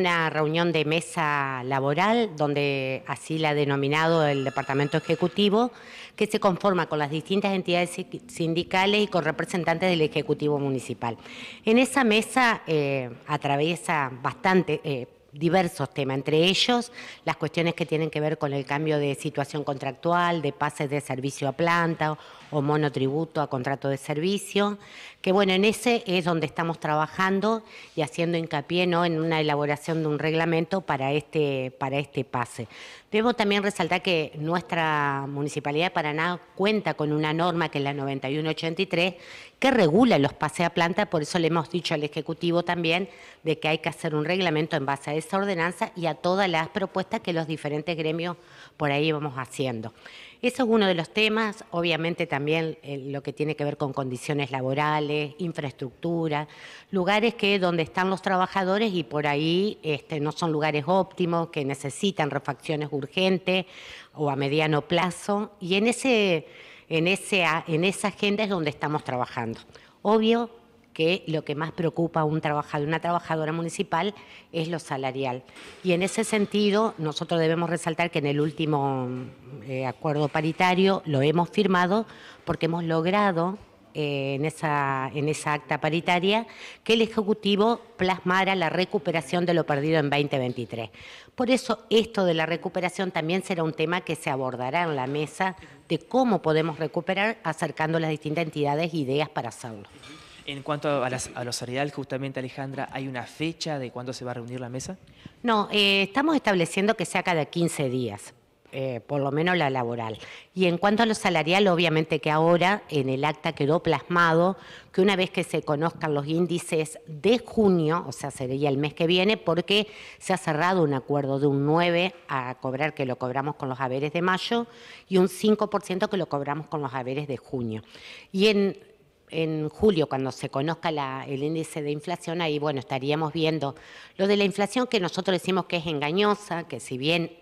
una reunión de mesa laboral, donde así la ha denominado el Departamento Ejecutivo, que se conforma con las distintas entidades sindicales y con representantes del Ejecutivo Municipal. En esa mesa eh, atraviesa bastante... Eh, diversos temas, entre ellos las cuestiones que tienen que ver con el cambio de situación contractual, de pases de servicio a planta o monotributo a contrato de servicio, que bueno, en ese es donde estamos trabajando y haciendo hincapié ¿no? en una elaboración de un reglamento para este, para este pase. Debo también resaltar que nuestra Municipalidad de Paraná cuenta con una norma que es la 9183 que regula los pases a planta, por eso le hemos dicho al Ejecutivo también de que hay que hacer un reglamento en base a esa ordenanza y a todas las propuestas que los diferentes gremios por ahí vamos haciendo. Eso es uno de los temas, obviamente también eh, lo que tiene que ver con condiciones laborales, infraestructura, lugares que donde están los trabajadores y por ahí este, no son lugares óptimos, que necesitan refacciones urgentes o a mediano plazo. Y en, ese, en, ese, en esa agenda es donde estamos trabajando. Obvio, que lo que más preocupa a un trabajador, una trabajadora municipal es lo salarial. Y en ese sentido, nosotros debemos resaltar que en el último eh, acuerdo paritario lo hemos firmado porque hemos logrado eh, en, esa, en esa acta paritaria que el Ejecutivo plasmara la recuperación de lo perdido en 2023. Por eso esto de la recuperación también será un tema que se abordará en la mesa de cómo podemos recuperar acercando las distintas entidades ideas para hacerlo. En cuanto a, las, a los justamente Alejandra, ¿hay una fecha de cuándo se va a reunir la mesa? No, eh, estamos estableciendo que sea cada 15 días, eh, por lo menos la laboral. Y en cuanto a lo salarial, obviamente que ahora en el acta quedó plasmado que una vez que se conozcan los índices de junio, o sea, sería el mes que viene, porque se ha cerrado un acuerdo de un 9 a cobrar que lo cobramos con los haberes de mayo y un 5% que lo cobramos con los haberes de junio. Y en en julio, cuando se conozca el índice de inflación, ahí bueno, estaríamos viendo lo de la inflación que nosotros decimos que es engañosa, que si bien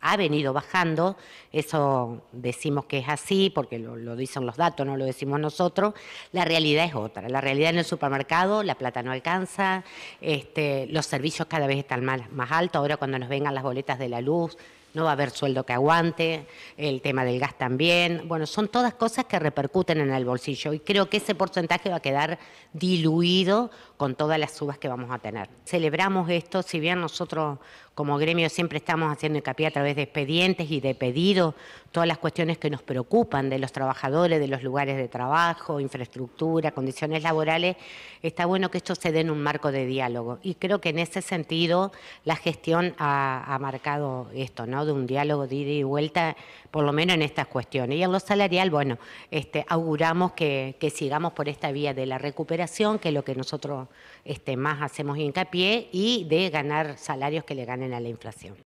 ha venido bajando, eso decimos que es así porque lo, dicen los datos, no lo decimos nosotros, la realidad es otra. La realidad en el supermercado, la plata no alcanza, este, los servicios cada vez están más, más altos, ahora cuando nos vengan las boletas de la luz, no va a haber sueldo que aguante, el tema del gas también. Bueno, son todas cosas que repercuten en el bolsillo y creo que ese porcentaje va a quedar diluido con todas las subas que vamos a tener. Celebramos esto, si bien nosotros como gremio siempre estamos haciendo hincapié a través de expedientes y de pedidos, todas las cuestiones que nos preocupan de los trabajadores, de los lugares de trabajo, infraestructura, condiciones laborales, está bueno que esto se dé en un marco de diálogo. Y creo que en ese sentido la gestión ha, marcado esto, ¿no? De un diálogo de ida y vuelta, por lo menos en estas cuestiones. Y en lo salarial, bueno, este, auguramos que, sigamos por esta vía de la recuperación, que es lo que nosotros este, más hacemos hincapié, y de ganar salarios que le ganen a la inflación.